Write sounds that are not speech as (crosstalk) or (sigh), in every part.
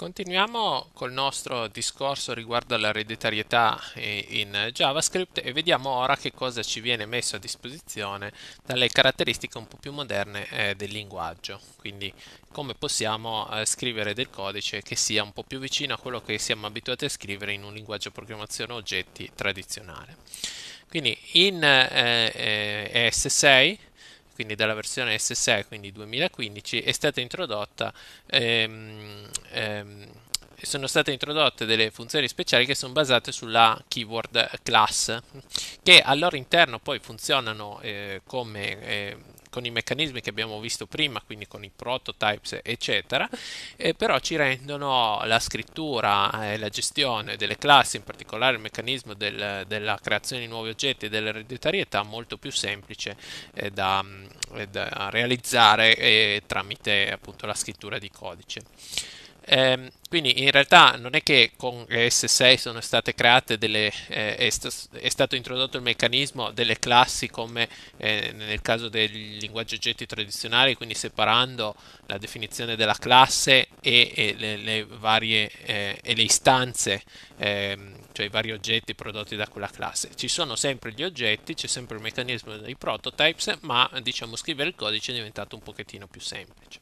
Continuiamo col nostro discorso riguardo all'ereditarietà in JavaScript e vediamo ora che cosa ci viene messo a disposizione dalle caratteristiche un po' più moderne eh, del linguaggio, quindi come possiamo eh, scrivere del codice che sia un po' più vicino a quello che siamo abituati a scrivere in un linguaggio programmazione oggetti tradizionale. Quindi in ES6 eh, quindi dalla versione SSE, quindi 2015, è stata introdotta ehm, ehm, sono state introdotte delle funzioni speciali che sono basate sulla keyword class che al loro interno poi funzionano eh, come eh, con i meccanismi che abbiamo visto prima, quindi con i prototypes, eccetera, eh, però ci rendono la scrittura e la gestione delle classi, in particolare il meccanismo del, della creazione di nuovi oggetti e dell'ereditarietà molto più semplice eh, da, mm, eh, da, realizzare eh, tramite appunto la scrittura di codice. Eh, quindi in realtà non è che con S6 sono state create delle, eh, è, stas- è, stato introdotto il meccanismo delle classi come eh, nel caso dei linguaggi oggetti tradizionali, quindi separando la definizione della classe e, e le, le, varie eh, e le istanze, ehm, cioè i vari oggetti prodotti da quella classe. Ci sono sempre gli oggetti, c'è sempre il meccanismo dei prototypes, ma diciamo scrivere il codice è diventato un pochettino più semplice.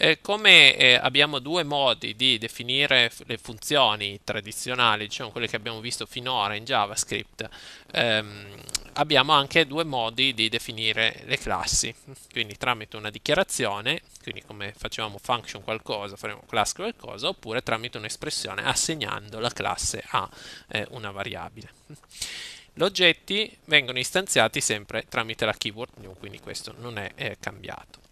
Eh, come eh, abbiamo due modi di definire le funzioni tradizionali, diciamo quelle che abbiamo visto finora in JavaScript, ehm, abbiamo anche due modi di definire le classi, quindi tramite una dichiarazione, quindi come facevamo function qualcosa, faremo class qualcosa, oppure tramite un'espressione assegnando la classe a eh, una variabile. Gli oggetti vengono istanziati sempre tramite la keyword new, quindi questo non è eh, cambiato.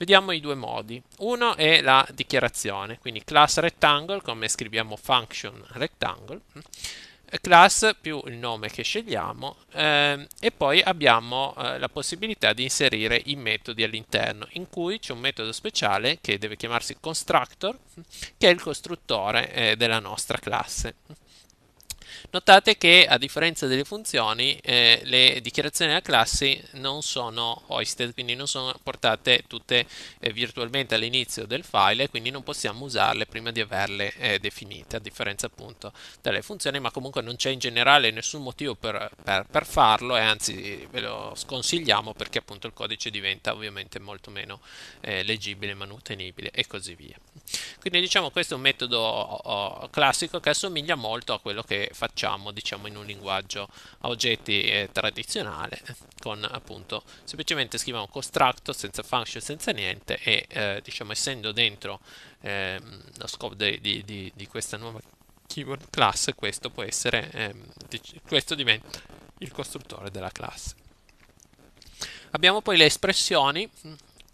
Vediamo i due modi. Uno è la dichiarazione, quindi class rectangle, come scriviamo function rectangle, eh, class più il nome che scegliamo ehm, e poi abbiamo eh, la possibilità di inserire i metodi all'interno, in cui c'è un metodo speciale che deve chiamarsi constructor, che è il costruttore eh, della nostra classe. Notate che a differenza delle funzioni eh, le dichiarazioni della classe non sono hoisted, quindi non sono portate tutte eh, virtualmente all'inizio del file e quindi non possiamo usarle prima di averle eh, definite, a differenza appunto delle funzioni, ma comunque non c'è in generale nessun motivo per, per, per farlo e anzi ve lo sconsigliamo perché appunto il codice diventa ovviamente molto meno eh, leggibile, manutenibile e così via. Quindi diciamo questo è un metodo oh, oh, classico che assomiglia molto a quello che facciamo diciamo in un linguaggio a oggetti eh, tradizionale con appunto semplicemente scriviamo constructor senza function senza niente e eh, diciamo essendo dentro eh, lo scope di, di, di, di, questa nuova keyword class questo può essere ehm, questo diventa il costruttore della classe abbiamo poi le espressioni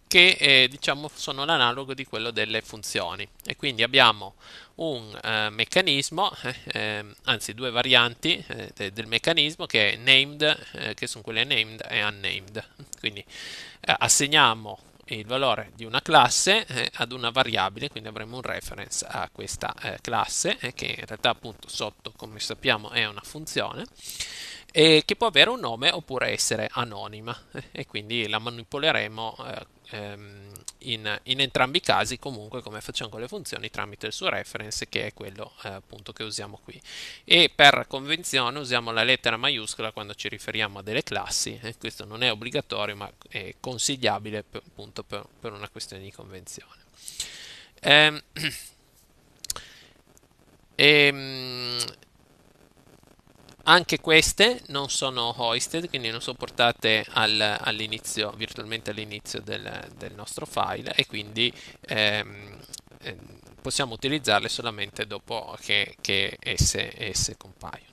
che eh, diciamo sono l'analogo di quello delle funzioni e quindi abbiamo un eh, meccanismo eh, ehm, anzi due varianti eh, de del meccanismo che è named eh, che sono quelle named e unnamed quindi eh, assegniamo il valore di una classe ad una variabile quindi avremo un reference a questa classe che in realtà appunto sotto come sappiamo è una funzione che può avere un nome oppure essere anonima e quindi la manipoleremo ehm, in, in, entrambi i casi comunque come facciamo con le funzioni tramite il suo reference che è quello eh, appunto che usiamo qui e per convenzione usiamo la lettera maiuscola quando ci riferiamo a delle classi eh, questo non è obbligatorio ma è consigliabile per, appunto per, per una questione di convenzione ehm, (clears throat) ehm anche queste non sono hoisted, quindi non sono portate al, all'inizio, virtualmente all'inizio del, del, nostro file e quindi ehm, ehm possiamo utilizzarle solamente dopo che, che esse, esse compaiono.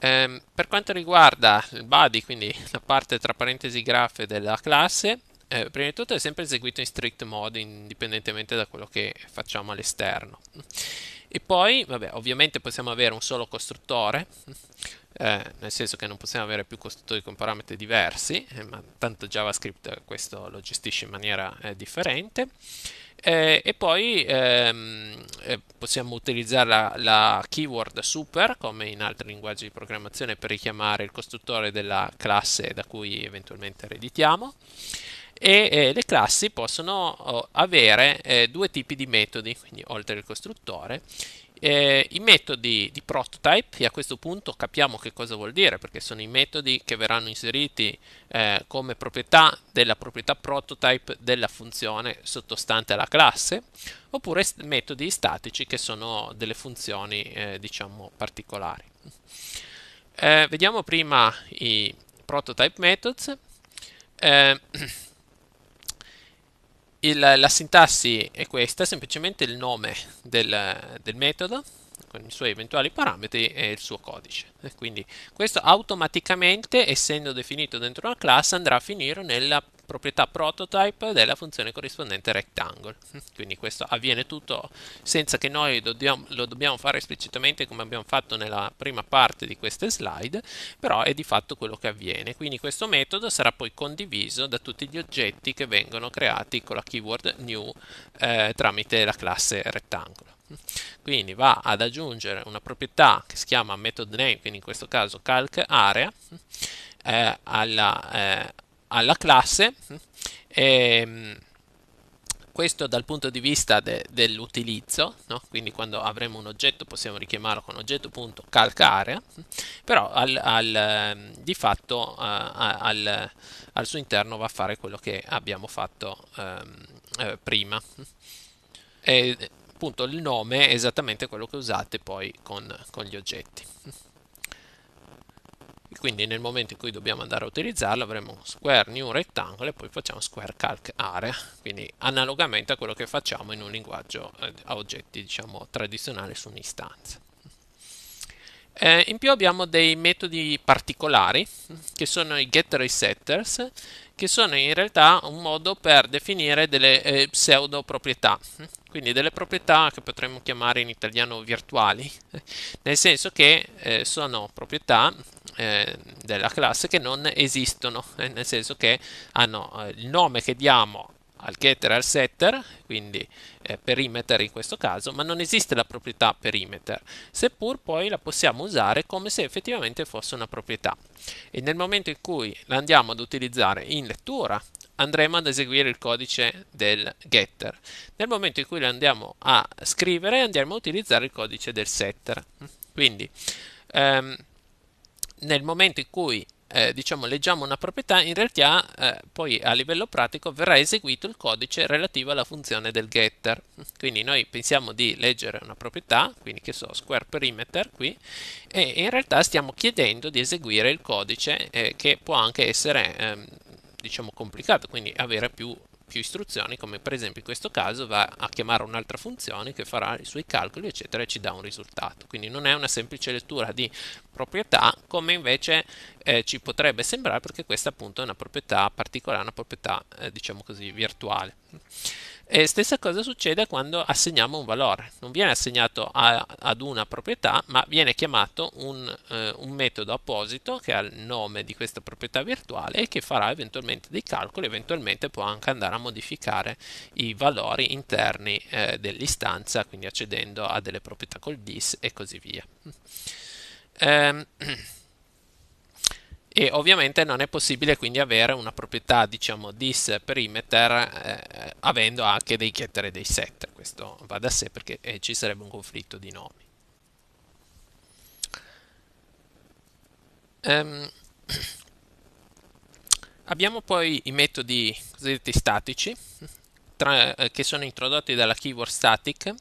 Ehm, per quanto riguarda il body, quindi la parte tra parentesi graph della classe, eh, prima di tutto è sempre eseguito in strict mode indipendentemente da quello che facciamo all'esterno. E poi, vabbè, ovviamente possiamo avere un solo costruttore, eh, nel senso che non possiamo avere più costruttori con parametri diversi, eh, ma tanto JavaScript questo lo gestisce in maniera eh, differente. Eh, e poi ehm, eh, possiamo utilizzare la, la, keyword super come in altri linguaggi di programmazione per richiamare il costruttore della classe da cui eventualmente ereditiamo e eh, le classi possono oh, avere eh, due tipi di metodi, quindi oltre al costruttore, eh, i metodi di prototype, e a questo punto capiamo che cosa vuol dire, perché sono i metodi che verranno inseriti eh, come proprietà della proprietà prototype della funzione sottostante alla classe, oppure metodi statici che sono delle funzioni eh, diciamo particolari. Eh, vediamo prima i prototype methods. Eh, (clears throat) il, la sintassi è questa, semplicemente il nome del, del metodo con i suoi eventuali parametri e il suo codice. E quindi questo automaticamente, essendo definito dentro una classe, andrà a finire nella proprietà prototype della funzione corrispondente rectangle. Quindi questo avviene tutto senza che noi lo dobbiamo, lo dobbiamo fare esplicitamente come abbiamo fatto nella prima parte di queste slide, però è di fatto quello che avviene. Quindi questo metodo sarà poi condiviso da tutti gli oggetti che vengono creati con la keyword new eh, tramite la classe rettangolo. Quindi va ad aggiungere una proprietà che si chiama method name, quindi in questo caso calc area, eh, alla, eh, alla, classe. E, ehm, questo dal punto di vista de, dell'utilizzo, no? quindi quando avremo un oggetto possiamo richiamarlo con oggetto.calcarea, però al, al, ehm, di fatto uh, al, al, suo interno va a fare quello che abbiamo fatto um, eh, prima. E, appunto il nome è esattamente quello che usate poi con, con gli oggetti quindi nel momento in cui dobbiamo andare a utilizzarlo avremo square new rectangle e poi facciamo square calc area quindi analogamente a quello che facciamo in un linguaggio eh, a oggetti diciamo tradizionale su un'istanza eh, in più abbiamo dei metodi particolari che sono i getter e i setters che sono in realtà un modo per definire delle eh, pseudo proprietà, quindi delle proprietà che potremmo chiamare in italiano virtuali, nel senso che eh, sono proprietà eh, della classe che non esistono, eh, nel senso che hanno eh, il nome che diamo al getter e al setter, quindi eh, perimeter in questo caso, ma non esiste la proprietà perimeter, seppur poi la possiamo usare come se effettivamente fosse una proprietà. E nel momento in cui la andiamo ad utilizzare in lettura, andremo ad eseguire il codice del getter. Nel momento in cui la andiamo a scrivere, andremo a utilizzare il codice del setter. Quindi, ehm, nel momento in cui eh, diciamo, leggiamo una proprietà, in realtà eh, poi a livello pratico verrà eseguito il codice relativo alla funzione del getter. Quindi noi pensiamo di leggere una proprietà, quindi che so, square perimeter qui, e in realtà stiamo chiedendo di eseguire il codice eh, che può anche essere... Ehm, diciamo complicato quindi avere più più istruzioni, come per esempio in questo caso va a chiamare un'altra funzione che farà i suoi calcoli, eccetera, e ci dà un risultato. Quindi non è una semplice lettura di proprietà, come invece eh, ci potrebbe sembrare, perché questa appunto è una proprietà particolare, una proprietà, eh, diciamo così, virtuale. E stessa cosa succede quando assegniamo un valore, non viene assegnato a, ad una proprietà, ma viene chiamato un, eh, un, metodo apposito che ha il nome di questa proprietà virtuale e che farà eventualmente dei calcoli, eventualmente può anche andare a modificare i valori interni eh, dell'istanza, quindi accedendo a delle proprietà col dis e così via. Ehm. (clears throat) e ovviamente non è possibile quindi avere una proprietà diciamo dis perimeter eh, avendo anche dei getter e dei setter questo va da sé perché eh, ci sarebbe un conflitto di nomi um, (clears throat) abbiamo poi i metodi cosiddetti statici tra, eh, che sono introdotti dalla keyword static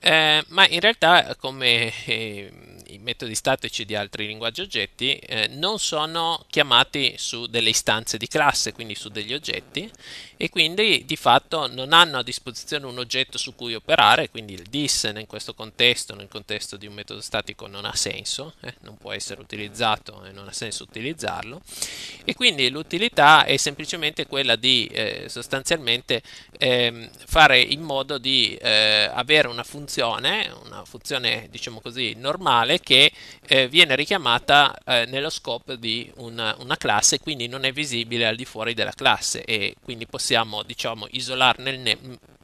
eh, ma in realtà come eh, i metodi statici di altri linguaggi oggetti eh, non sono chiamati su delle istanze di classe, quindi su degli oggetti, e quindi di fatto non hanno a disposizione un oggetto su cui operare, quindi il dis in questo contesto, nel contesto di un metodo statico, non ha senso, eh, non può essere utilizzato e non ha senso utilizzarlo, e quindi l'utilità è semplicemente quella di eh, sostanzialmente ehm, fare in modo di eh, avere una funzione, una funzione diciamo così normale, che eh, viene richiamata eh, nello scope di una, una, classe, quindi non è visibile al di fuori della classe e quindi possiamo diciamo, isolarne il, ne-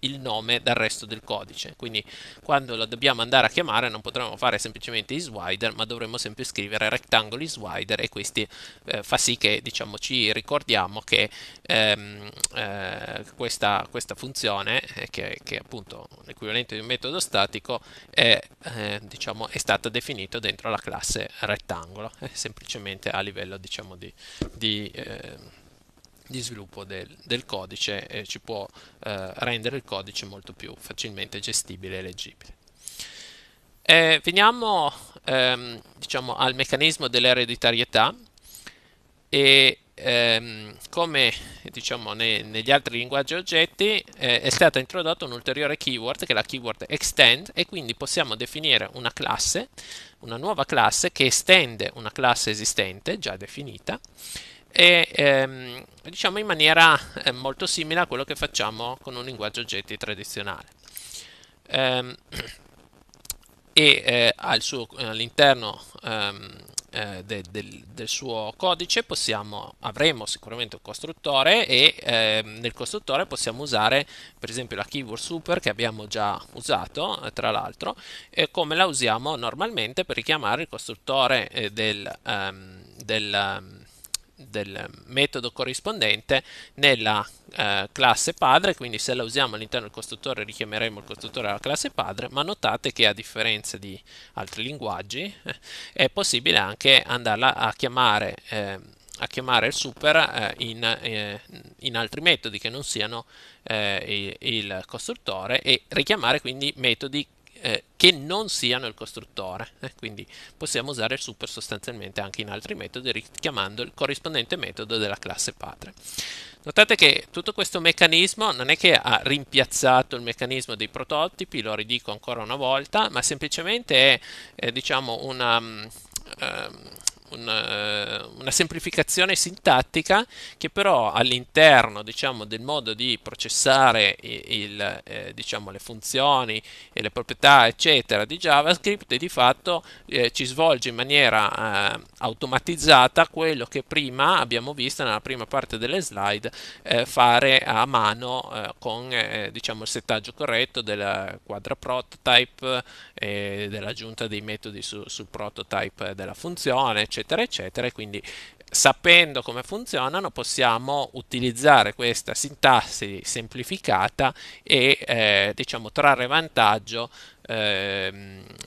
il nome dal resto del codice. Quindi quando lo dobbiamo andare a chiamare non potremo fare semplicemente isWider, ma dovremo sempre scrivere rectangle isWider e questi eh, fa sì che diciamo, ci ricordiamo che ehm, eh, questa, questa, funzione, eh, che, che, è appunto l'equivalente di un metodo statico, è, eh, diciamo, è stata definita dentro la classe rettangolo, eh, semplicemente a livello diciamo, di... di eh, di sviluppo del, del codice e ci può eh, rendere il codice molto più facilmente gestibile e leggibile. E eh, veniamo ehm, diciamo, al meccanismo dell'ereditarietà e ehm, come diciamo, ne, negli altri linguaggi oggetti eh, è stata introdotta un'ulteriore keyword che è la keyword extend e quindi possiamo definire una classe, una nuova classe che estende una classe esistente già definita e ehm, diciamo in maniera eh, molto simile a quello che facciamo con un linguaggio oggetti tradizionale. Ehm, e eh, al suo, all'interno ehm, eh, de, del, del, suo codice possiamo, avremo sicuramente un costruttore e ehm, nel costruttore possiamo usare per esempio la keyword super che abbiamo già usato eh, tra l'altro come la usiamo normalmente per richiamare il costruttore eh, del, ehm, del ehm, del metodo corrispondente nella eh, classe padre, quindi se la usiamo all'interno del costruttore richiameremo il costruttore alla classe padre, ma notate che a differenza di altri linguaggi eh, è possibile anche andarla a chiamare eh, a chiamare il super eh, in, eh, in, altri metodi che non siano eh, il, il costruttore e richiamare quindi metodi eh, che non siano il costruttore. Eh, quindi possiamo usare il super sostanzialmente anche in altri metodi richiamando il corrispondente metodo della classe padre. Notate che tutto questo meccanismo non è che ha rimpiazzato il meccanismo dei prototipi, lo ridico ancora una volta, ma semplicemente è eh, diciamo una... um, una, eh, una semplificazione sintattica che però all'interno diciamo, del modo di processare il, il, eh, diciamo, le funzioni e le proprietà eccetera di JavaScript di fatto eh, ci svolge in maniera eh, automatizzata quello che prima abbiamo visto nella prima parte delle slide eh, fare a mano eh, con eh, diciamo il settaggio corretto della quadra prototype eh, dell'aggiunta dei metodi sul prototype della funzione eccetera eccetera e quindi sapendo come funzionano possiamo utilizzare questa sintassi semplificata e eh, diciamo trarre vantaggio eh,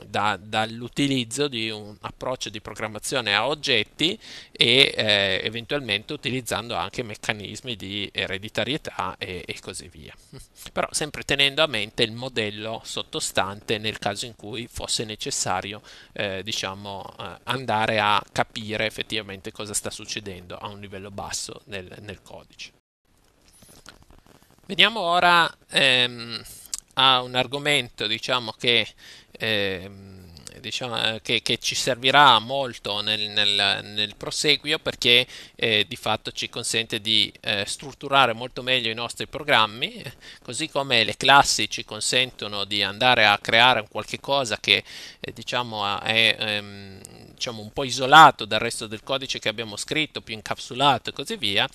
da, dall'utilizzo di un approccio di programmazione a oggetti e eh, eventualmente utilizzando anche meccanismi di ereditarietà e, e così via. (laughs) Però sempre tenendo a mente il modello sottostante nel caso in cui fosse necessario eh, diciamo, eh, andare a capire effettivamente cosa sta succedendo a un livello basso nel, nel codice. Veniamo ora ehm, a un argomento diciamo che eh, Diciamo, che, che, ci servirà molto nel, nel, nel proseguio perché eh, di fatto ci consente di eh, strutturare molto meglio i nostri programmi, così come le classi ci consentono di andare a creare qualche cosa che eh, diciamo, è ehm, diciamo, un po' isolato dal resto del codice che abbiamo scritto, più incapsulato e così via,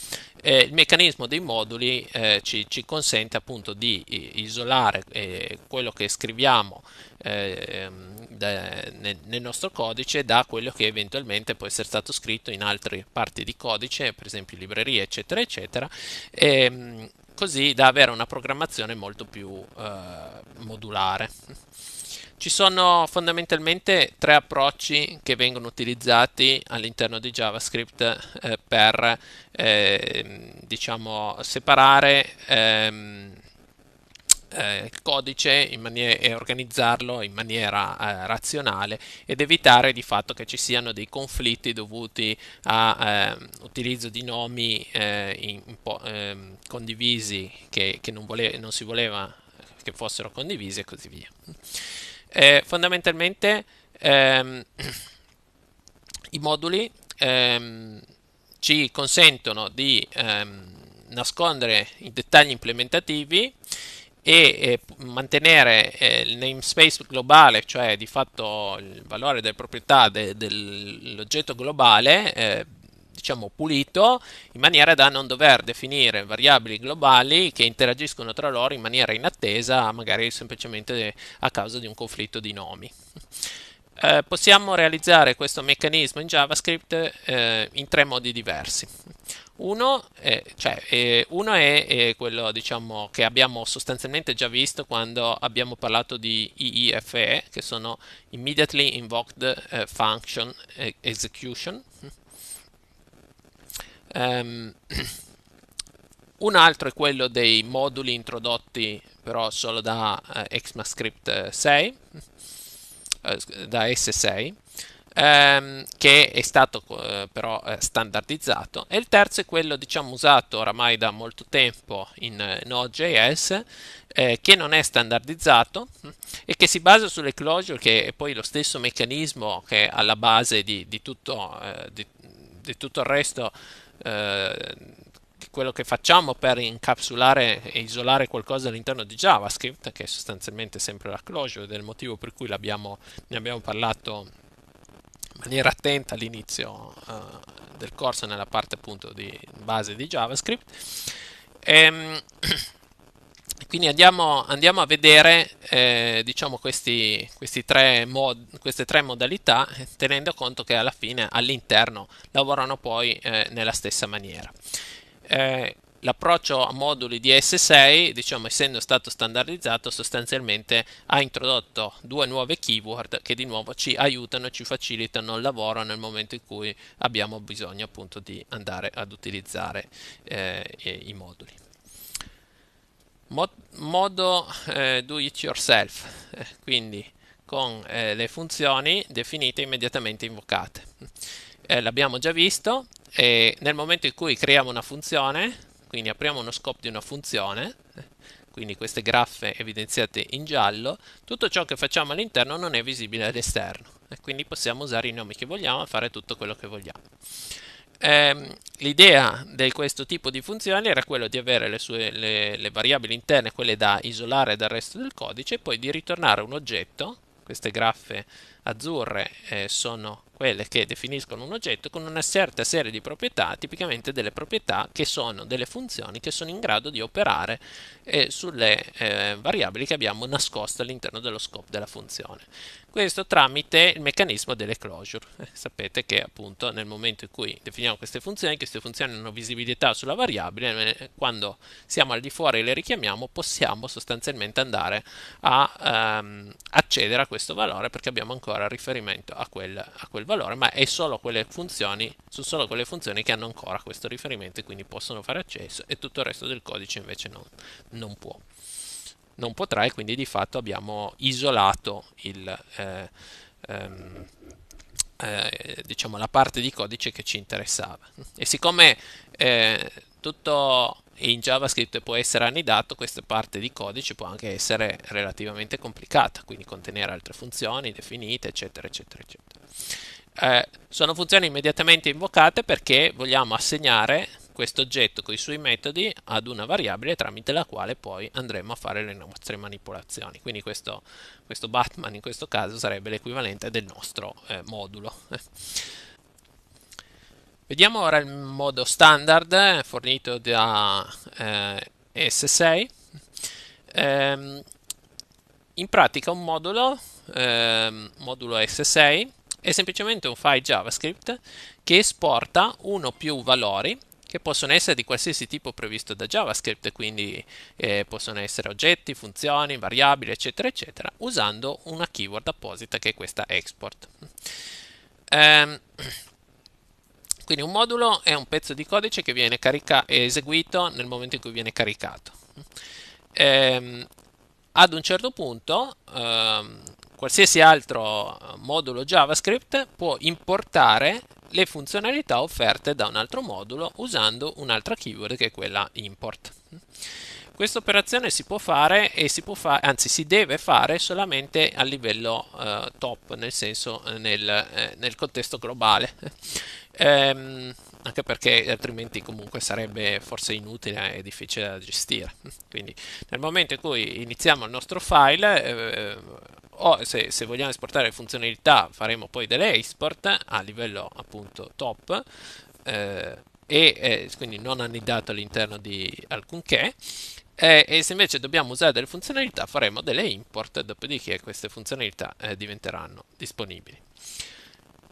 eh, il meccanismo dei moduli eh, ci, ci, consente appunto di isolare eh, quello che scriviamo eh, ehm, da, nel, nel nostro codice da quello che eventualmente può essere stato scritto in altre parti di codice, per esempio librerie, eccetera, eccetera. E, ehm, così da avere una programmazione molto più eh, modulare. Ci sono fondamentalmente tre approcci che vengono utilizzati all'interno di JavaScript eh, per eh, diciamo, separare ehm, eh, il codice maniera, e organizzarlo in maniera eh, razionale ed evitare di fatto che ci siano dei conflitti dovuti all'utilizzo ehm, di nomi eh, in, in ehm, condivisi che, che non, vole- non si voleva che fossero condivisi e così via. Eh, fondamentalmente ehm, (clears throat) i moduli ehm, ci consentono di ehm, nascondere i dettagli implementativi e eh, mantenere eh, il namespace globale, cioè di fatto il valore delle proprietà de, dell'oggetto globale eh, diciamo pulito in maniera da non dover definire variabili globali che interagiscono tra loro in maniera inattesa, magari semplicemente a causa di un conflitto di nomi. Eh, possiamo realizzare questo meccanismo in JavaScript eh, in tre modi diversi. Uno, eh, cioè, uno è, è, quello diciamo, che abbiamo sostanzialmente già visto quando abbiamo parlato di IIFE, che sono Immediately Invoked eh, Function eh, Execution, Um, un altro è quello dei moduli introdotti però solo da eh, ECMAScript 6, eh, eh da S6, ehm, che è stato eh, però eh, standardizzato. E il terzo è quello diciamo usato oramai da molto tempo in eh, Node.js, che non è standardizzato e che si basa sulle closure, che è poi lo stesso meccanismo che è alla base di, di, tutto, di, di tutto il resto eh, quello che facciamo per incapsulare e isolare qualcosa all'interno di JavaScript, che è sostanzialmente sempre la closure, ed è il motivo per cui ne abbiamo parlato in maniera attenta all'inizio eh, del corso nella parte appunto di base di JavaScript. E, ehm, (clears throat) Quindi andiamo, andiamo a vedere eh, diciamo questi, questi tre mod, queste tre modalità tenendo conto che alla fine all'interno lavorano poi eh, nella stessa maniera. Eh, l'approccio a moduli di S6, diciamo, essendo stato standardizzato, sostanzialmente ha introdotto due nuove keyword che di nuovo ci aiutano e ci facilitano il lavoro nel momento in cui abbiamo bisogno appunto di andare ad utilizzare eh, i moduli modo eh, do it yourself, eh, quindi con eh, le funzioni definite immediatamente invocate. Eh, l'abbiamo già visto e nel momento in cui creiamo una funzione, quindi apriamo uno scope di una funzione, quindi queste graffe evidenziate in giallo, tutto ciò che facciamo all'interno non è visibile all'esterno e quindi possiamo usare i nomi che vogliamo e fare tutto quello che vogliamo ehm, l'idea di questo tipo di funzioni era quella di avere le, sue, le, le variabili interne, quelle da isolare dal resto del codice, e poi di ritornare un oggetto, queste graffe azzurre eh, sono quelle che definiscono un oggetto con una certa serie di proprietà, tipicamente delle proprietà che sono delle funzioni che sono in grado di operare eh, sulle eh, variabili che abbiamo nascoste all'interno dello scope della funzione. Questo tramite il meccanismo delle closure. Eh, sapete che appunto nel momento in cui definiamo queste funzioni, queste funzioni hanno visibilità sulla variabile, eh, quando siamo al di fuori e le richiamiamo possiamo sostanzialmente andare a ehm, accedere a questo valore perché abbiamo ancora riferimento a quel, a quel il valore, ma è sono solo quelle funzioni che hanno ancora questo riferimento e quindi possono fare accesso e tutto il resto del codice invece non, non può. Non potrà e quindi di fatto abbiamo isolato il, eh, ehm, eh, diciamo la parte di codice che ci interessava. E siccome eh, tutto in JavaScript può essere annidato, questa parte di codice può anche essere relativamente complicata, quindi contenere altre funzioni definite, eccetera, eccetera, eccetera. Eh, sono funzioni immediatamente invocate perché vogliamo assegnare questo oggetto con i suoi metodi ad una variabile tramite la quale poi andremo a fare le nostre manipolazioni. Quindi questo, questo Batman in questo caso sarebbe l'equivalente del nostro eh, modulo. Vediamo ora il modo standard eh, fornito da eh, S6. Ehm, in pratica un modulo, ehm, modulo SSA, è semplicemente un file JavaScript che esporta uno o più valori che possono essere di qualsiasi tipo previsto da JavaScript, quindi eh, possono essere oggetti, funzioni, variabili, eccetera, eccetera, usando una keyword apposita che è questa export. Ehm, quindi un modulo è un pezzo di codice che viene eseguito nel momento in cui viene caricato. Ehm, ad un certo punto ehm, qualsiasi altro eh, modulo JavaScript può importare le funzionalità offerte da un altro modulo usando un'altra keyword che è quella import. Questa operazione si può fare e si può fare, anzi si deve fare solamente a livello eh, top, nel senso eh, nel, eh, nel contesto globale. (laughs) ehm, anche perché altrimenti comunque sarebbe forse inutile e difficile da gestire. (laughs) Quindi nel momento in cui iniziamo il nostro file, eh, o se, se, vogliamo esportare funzionalità faremo poi delle export a livello appunto top eh, e eh, quindi non annidato all'interno di alcunché e, e, se invece dobbiamo usare delle funzionalità faremo delle import, dopodiché queste funzionalità eh, diventeranno disponibili.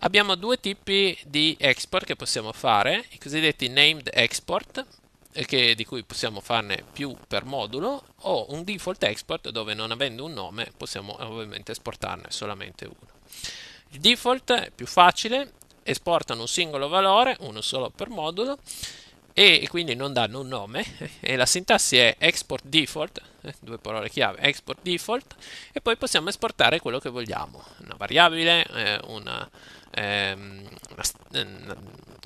Abbiamo due tipi di export che possiamo fare, i cosiddetti named export, eh, che, di cui possiamo farne più per modulo, o un default export dove non avendo un nome possiamo eh, ovviamente esportarne solamente uno. Il default è più facile, esportano un singolo valore, uno solo per modulo, e quindi non danno un nome (laughs) e la sintassi è export default eh, due parole chiave export default e poi possiamo esportare quello che vogliamo una variabile eh, una, ehm, una, eh,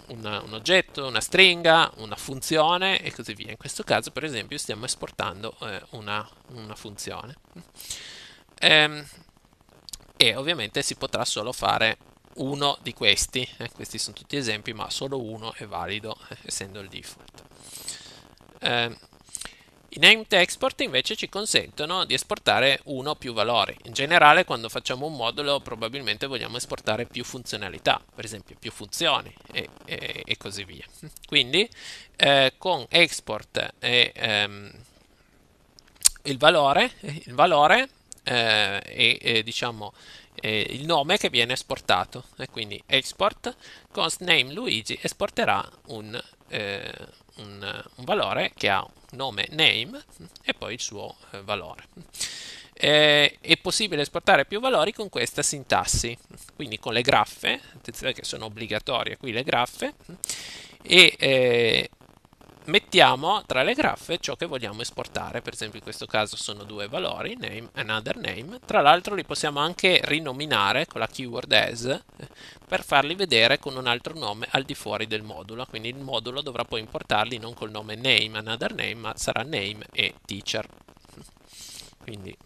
una, un oggetto una stringa una funzione e così via in questo caso per esempio stiamo esportando eh, una, funzione ehm, e ovviamente si potrà solo fare uno di questi, eh, questi sono tutti esempi, ma solo uno è valido, eh, essendo il default. Eh, I named export invece ci consentono di esportare uno o più valori. In generale, quando facciamo un modulo, probabilmente vogliamo esportare più funzionalità, per esempio più funzioni e, e, e così via. Quindi, eh, con export e ehm, il valore, il valore eh, e diciamo eh, il nome che viene esportato e quindi export const name Luigi esporterà un, eh, un, un valore che ha nome name e poi il suo eh, valore. Eh, è possibile esportare più valori con questa sintassi, quindi con le graffe, attenzione che sono obbligatorie qui le graffe, e eh, mettiamo tra le graffe ciò che vogliamo esportare, per esempio in questo caso sono due valori, name e another name, tra l'altro li possiamo anche rinominare con la keyword as per farli vedere con un altro nome al di fuori del modulo, quindi il modulo dovrà poi importarli non col nome name, another name, ma sarà name e teacher. Quindi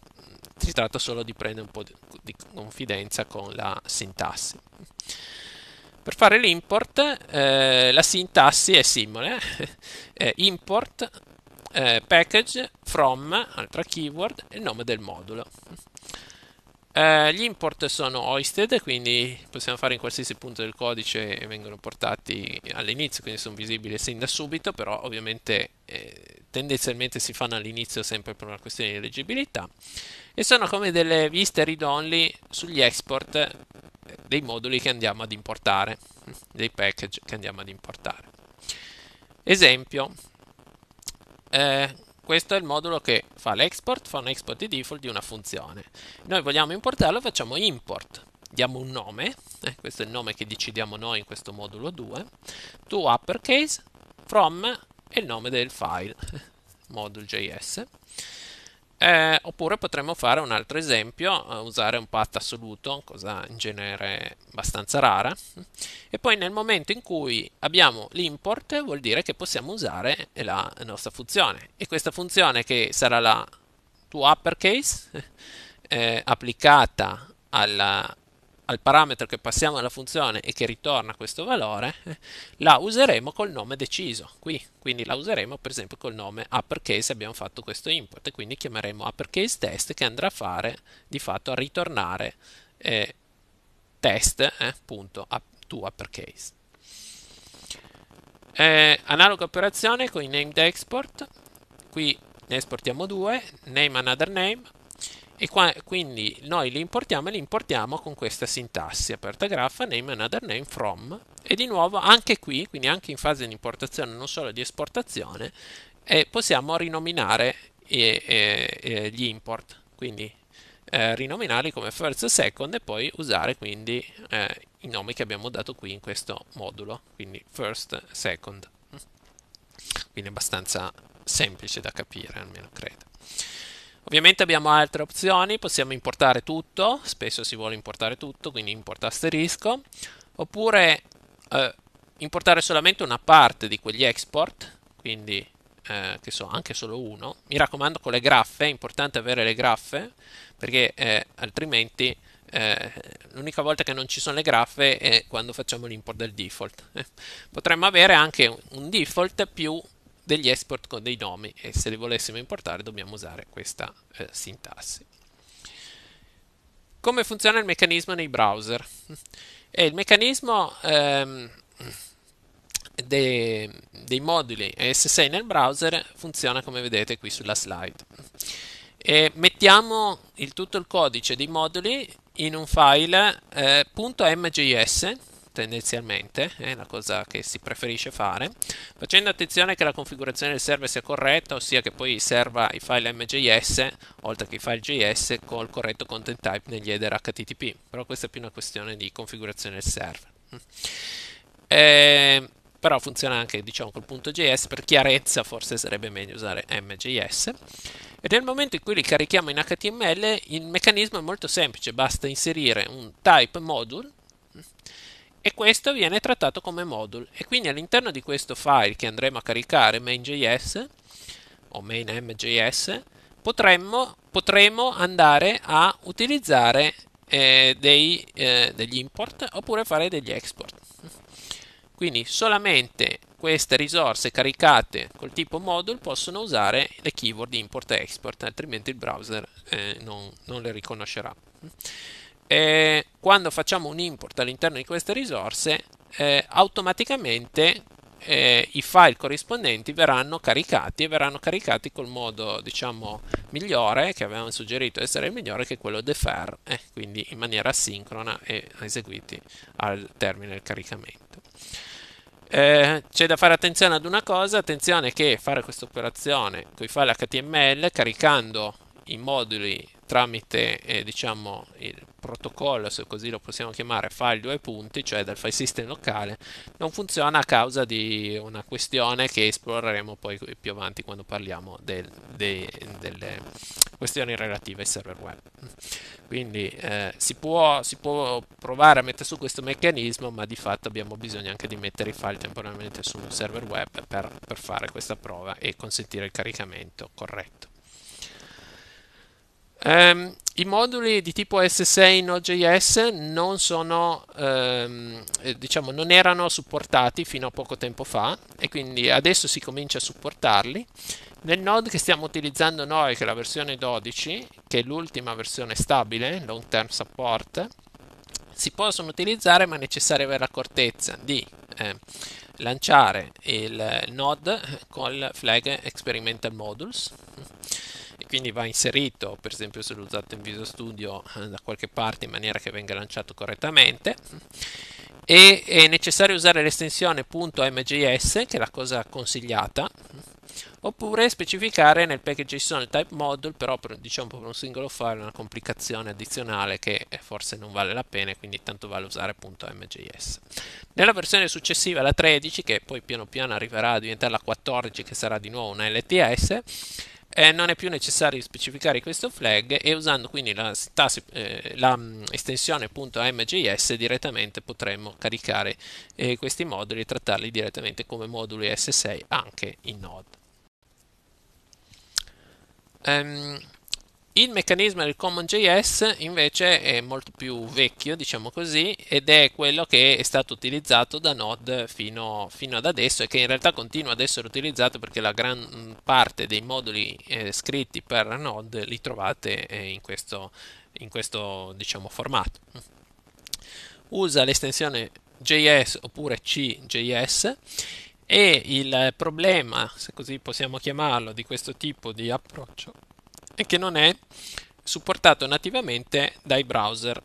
si tratta solo di prendere un po' di confidenza con la sintassi. Per fare l'import eh, la sintassi è simile, eh. (laughs) è import eh, package from, altra keyword, il nome del modulo. Eh, gli import sono hoisted, quindi possiamo fare in qualsiasi punto del codice e vengono portati all'inizio, quindi sono visibili sin da subito, però ovviamente eh, tendenzialmente si fanno all'inizio sempre per una questione di leggibilità e sono come delle viste read-only sugli export eh, dei moduli che andiamo ad importare, (laughs) dei package che andiamo ad importare. Esempio, eh, questo è il modulo che fa l'export, fa un export di default di una funzione. Noi vogliamo importarlo, facciamo import, diamo un nome, eh, questo è il nome che decidiamo noi in questo modulo 2, to uppercase, from è il nome del file, (laughs) module.js eh, oppure potremmo fare un altro esempio, eh, usare un path assoluto, cosa in genere abbastanza rara, e poi nel momento in cui abbiamo l'import vuol dire che possiamo usare la nostra funzione e questa funzione che sarà la toUpperCase (laughs) eh, applicata alla, al parametro che passiamo alla funzione e che ritorna questo valore, eh, la useremo col nome deciso qui. Quindi la useremo per esempio col nome uppercase abbiamo fatto questo import e quindi chiameremo uppercase test che andrà a fare di fatto a ritornare eh, test eh, punto, up, to uppercase. Eh, analoga operazione con i named export, qui ne esportiamo due, name another name e qua, quindi noi li importiamo e li importiamo con questa sintassi aperta graffa, name another name from. E di nuovo anche qui, quindi anche in fase di importazione, non solo di esportazione, eh, possiamo rinominare e, eh, e, eh, e eh, gli import. Quindi eh, rinominarli come first e second e poi usare quindi eh, i nomi che abbiamo dato qui in questo modulo, quindi first, second. Mm. Quindi abbastanza semplice da capire, almeno credo. Ovviamente abbiamo altre opzioni, possiamo importare tutto, spesso si vuole importare tutto, quindi import asterisco, oppure eh, importare solamente una parte di quegli export, quindi eh, che so, anche solo uno. Mi raccomando con le graffe, è importante avere le graffe, perché eh, altrimenti eh, l'unica volta che non ci sono le graffe è quando facciamo l'import del default. (laughs) Potremmo avere anche un default più degli export con dei nomi e se li volessimo importare dobbiamo usare questa eh, sintassi. Come funziona il meccanismo nei browser? E il meccanismo ehm, de, dei moduli s 6 nel browser funziona come vedete qui sulla slide. E mettiamo il, tutto il codice dei moduli in un file eh, .mjs tendenzialmente, è la cosa che si preferisce fare, facendo attenzione che la configurazione del server sia corretta, ossia che poi serva i file MJS oltre che i file JS col corretto content type negli header HTTP, però questa è più una questione di configurazione del server. E, ehm, però funziona anche diciamo col punto .js, per chiarezza forse sarebbe meglio usare MJS. E nel momento in cui li carichiamo in HTML il meccanismo è molto semplice, basta inserire un type module e questo viene trattato come module e quindi all'interno di questo file che andremo a caricare main.js o main.m.js potremmo, potremo andare a utilizzare eh, dei, eh, degli import oppure fare degli export quindi solamente queste risorse caricate col tipo module possono usare le keyword import e export altrimenti il browser eh, non, non le riconoscerà eh, quando facciamo un import all'interno di queste risorse, eh, automaticamente eh, i file corrispondenti verranno caricati e verranno caricati col modo diciamo migliore che avevamo suggerito essere il migliore che è quello defer eh, quindi in maniera asincrona e eseguiti al termine del caricamento eh, c'è da fare attenzione ad una cosa attenzione che fare questa operazione con i file html caricando i moduli tramite eh, diciamo, il protocollo, se così lo possiamo chiamare, file due punti, cioè dal file system locale, non funziona a causa di una questione che esploreremo poi più avanti quando parliamo del, de, delle questioni relative ai server web. Quindi eh, si, può, si può provare a mettere su questo meccanismo, ma di fatto abbiamo bisogno anche di mettere i file temporaneamente su un server web per, per fare questa prova e consentire il caricamento corretto. Um, i moduli di tipo S6 in Node.js non sono, ehm, eh, diciamo, non erano supportati fino a poco tempo fa e quindi adesso si comincia a supportarli. Nel Node che stiamo utilizzando noi, che è la versione 12, che è l'ultima versione stabile, long term support, si possono utilizzare ma è necessario avere l'accortezza di eh, lanciare il node con flag experimental modules quindi va inserito per esempio se lo usate in Visual Studio eh, da qualche parte in maniera che venga lanciato correttamente e è necessario usare l'estensione .mjs che è la cosa consigliata oppure specificare nel package.json il type module però per, diciamo per un singolo file è una complicazione addizionale che eh, forse non vale la pena quindi tanto vale usare .mjs nella versione successiva la 13 che poi piano piano arriverà a diventare la 14 che sarà di nuovo una LTS eh, non è più necessario specificare questo flag e usando quindi la, eh, la .mjs mm, direttamente potremmo caricare eh, questi moduli e trattarli direttamente come moduli S6 anche in Node. Um, il meccanismo del CommonJS invece è molto più vecchio, diciamo così, ed è quello che è stato utilizzato da Node fino, fino ad adesso e che in realtà continua ad essere utilizzato perché la gran parte dei moduli eh, scritti per Node li trovate eh, in questo, in questo diciamo, formato. Usa l'estensione JS oppure CJS e il problema, se così possiamo chiamarlo, di questo tipo di approccio e che non è supportato nativamente dai browser.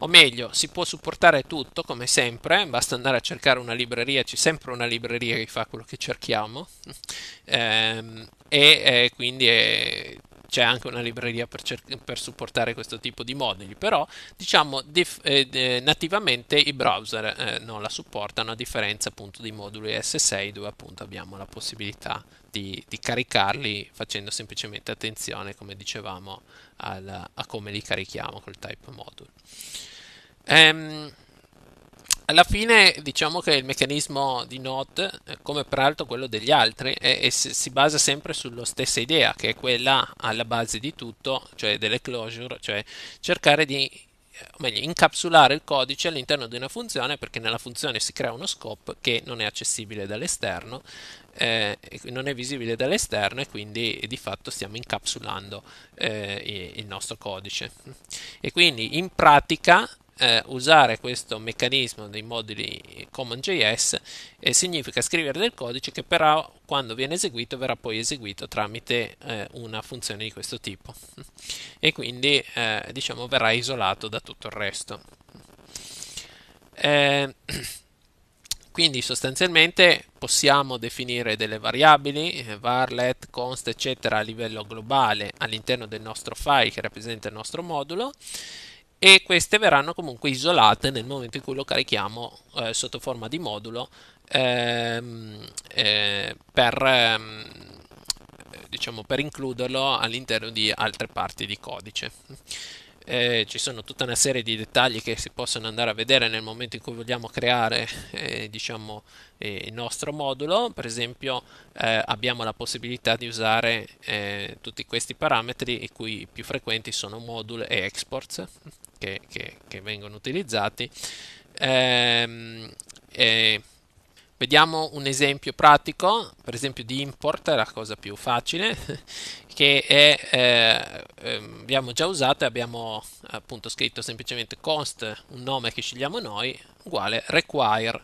O meglio, si può supportare tutto come sempre, eh, basta andare a cercare una libreria, c'è sempre una libreria che fa quello che cerchiamo (laughs) ehm, e, eh, quindi c'è anche una libreria per, cer- per, supportare questo tipo di moduli, però diciamo dif- eh, eh nativamente i browser eh, non la supportano a differenza appunto dei moduli S6 dove appunto abbiamo la possibilità di, di caricarli facendo semplicemente attenzione come dicevamo al, a come li carichiamo col type module. Ehm, alla fine diciamo che il meccanismo di Node, eh, come peraltro quello degli altri, è, è, si basa sempre sulla stessa idea, che è quella alla base di tutto, cioè delle closure, cioè cercare di eh, o meglio, incapsulare il codice all'interno di una funzione perché nella funzione si crea uno scope che non è accessibile dall'esterno, eh, non è visibile dall'esterno e quindi di fatto stiamo incapsulando eh, il nostro codice. E quindi in pratica eh, usare questo meccanismo dei moduli CommonJS eh, significa scrivere del codice che però quando viene eseguito verrà poi eseguito tramite eh, una funzione di questo tipo (laughs) e quindi eh, diciamo verrà isolato da tutto il resto. Eh, (clears throat) quindi sostanzialmente possiamo definire delle variabili, eh, var, let, const, eccetera, a livello globale all'interno del nostro file che rappresenta il nostro modulo e queste verranno comunque isolate nel momento in cui lo carichiamo eh, sotto forma di modulo ehm, eh, per, ehm, diciamo, per includerlo all'interno di altre parti di codice eh, ci sono tutta una serie di dettagli che si possono andare a vedere nel momento in cui vogliamo creare eh, diciamo, eh, il nostro modulo per esempio eh, abbiamo la possibilità di usare eh, tutti questi parametri i cui più frequenti sono module e exports che, che, che vengono utilizzati ehm, e Vediamo un esempio pratico, per esempio di import, la cosa più facile, (laughs) che è, eh, ehm, abbiamo già usato e abbiamo appunto scritto semplicemente const, un nome che scegliamo noi, uguale require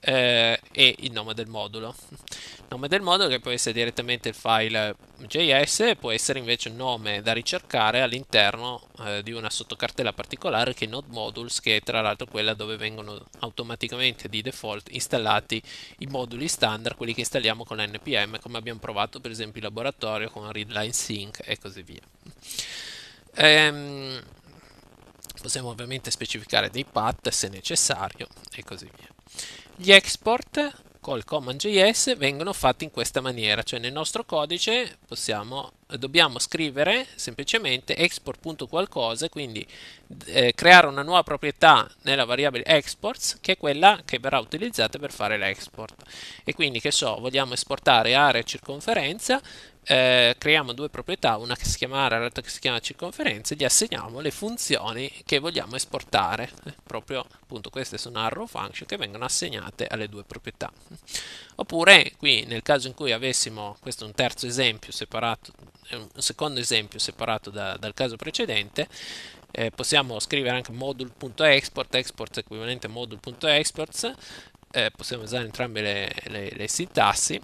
eh, e il nome del modulo. Il nome del modulo che può essere direttamente il file JS, può essere invece un nome da ricercare all'interno eh, di una sottocartella particolare che è Node Modules, che è tra l'altro quella dove vengono automaticamente di default installati i moduli standard, quelli che installiamo con npm, come abbiamo provato per esempio in laboratorio con Readline Sync e così via. Ehm, possiamo ovviamente specificare dei path se necessario e così via. Gli export col command.js vengono fatti in questa maniera, cioè nel nostro codice possiamo dobbiamo scrivere semplicemente export.qualcosa, quindi eh, creare una nuova proprietà nella variabile exports che è quella che verrà utilizzata per fare l'export. E quindi che so, vogliamo esportare area e circonferenza, eh, creiamo due proprietà, una che si chiama area e l'altra che si chiama circonferenza e gli assegniamo le funzioni che vogliamo esportare. Eh, proprio appunto queste sono arrow function che vengono assegnate alle due proprietà. Oppure qui nel caso in cui avessimo, questo è un terzo esempio separato, un secondo esempio separato da, dal caso precedente, eh, possiamo scrivere anche module.export, export equivalente module.exports, eh, possiamo usare entrambe le, le, le sintassi.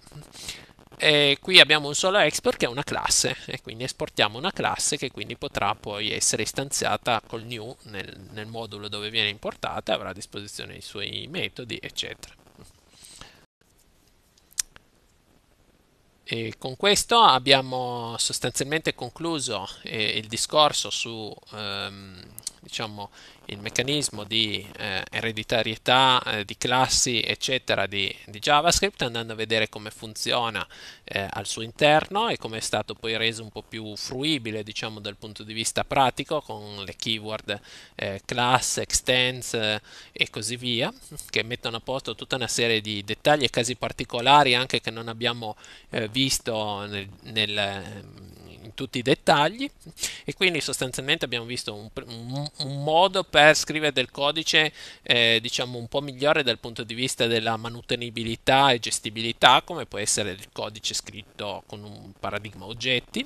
E qui abbiamo un solo export che è una classe e quindi esportiamo una classe che quindi potrà poi essere istanziata col new nel, nel modulo dove viene importata, avrà a disposizione i suoi metodi eccetera. E con questo abbiamo sostanzialmente concluso eh, il discorso su ehm, diciamo, il meccanismo di eh, ereditarietà eh, di classi eccetera di, di, JavaScript andando a vedere come funziona eh, al suo interno e come è stato poi reso un po' più fruibile diciamo dal punto di vista pratico con le keyword eh, class, extends eh, e così via che mettono a posto tutta una serie di dettagli e casi particolari anche che non abbiamo eh, visto nel, nel ehm, in tutti i dettagli e quindi sostanzialmente abbiamo visto un, un, un modo per scrivere del codice eh, diciamo un po' migliore dal punto di vista della manutenibilità e gestibilità come può essere il codice scritto con un paradigma oggetti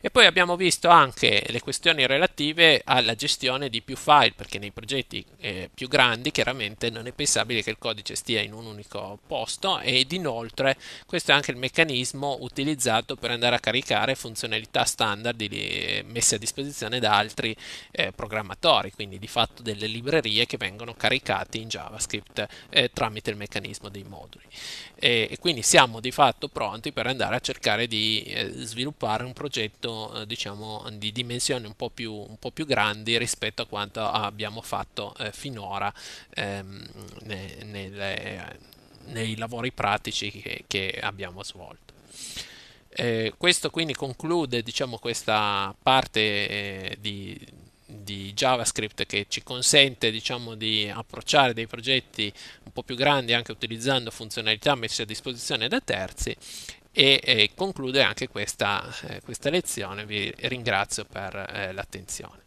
e poi abbiamo visto anche le questioni relative alla gestione di più file perché nei progetti eh, più grandi chiaramente non è pensabile che il codice stia in un unico posto ed inoltre questo è anche il meccanismo utilizzato per andare a caricare funzionalità funzionalità standard messe a disposizione da altri eh, programmatori, quindi di fatto delle librerie che vengono caricate in JavaScript eh, tramite il meccanismo dei moduli. E, e, quindi siamo di fatto pronti per andare a cercare di eh, sviluppare un progetto eh, diciamo di dimensioni un po, più, un po, più, grandi rispetto a quanto abbiamo fatto eh, finora ehm, ne, nelle, nei lavori pratici che, che abbiamo svolto. Eh, questo quindi conclude diciamo, questa parte eh, di, di, JavaScript che ci consente diciamo, di approcciare dei progetti un po' più grandi anche utilizzando funzionalità messe a disposizione da terzi e eh, conclude anche questa, eh, questa lezione. Vi ringrazio per eh, l'attenzione.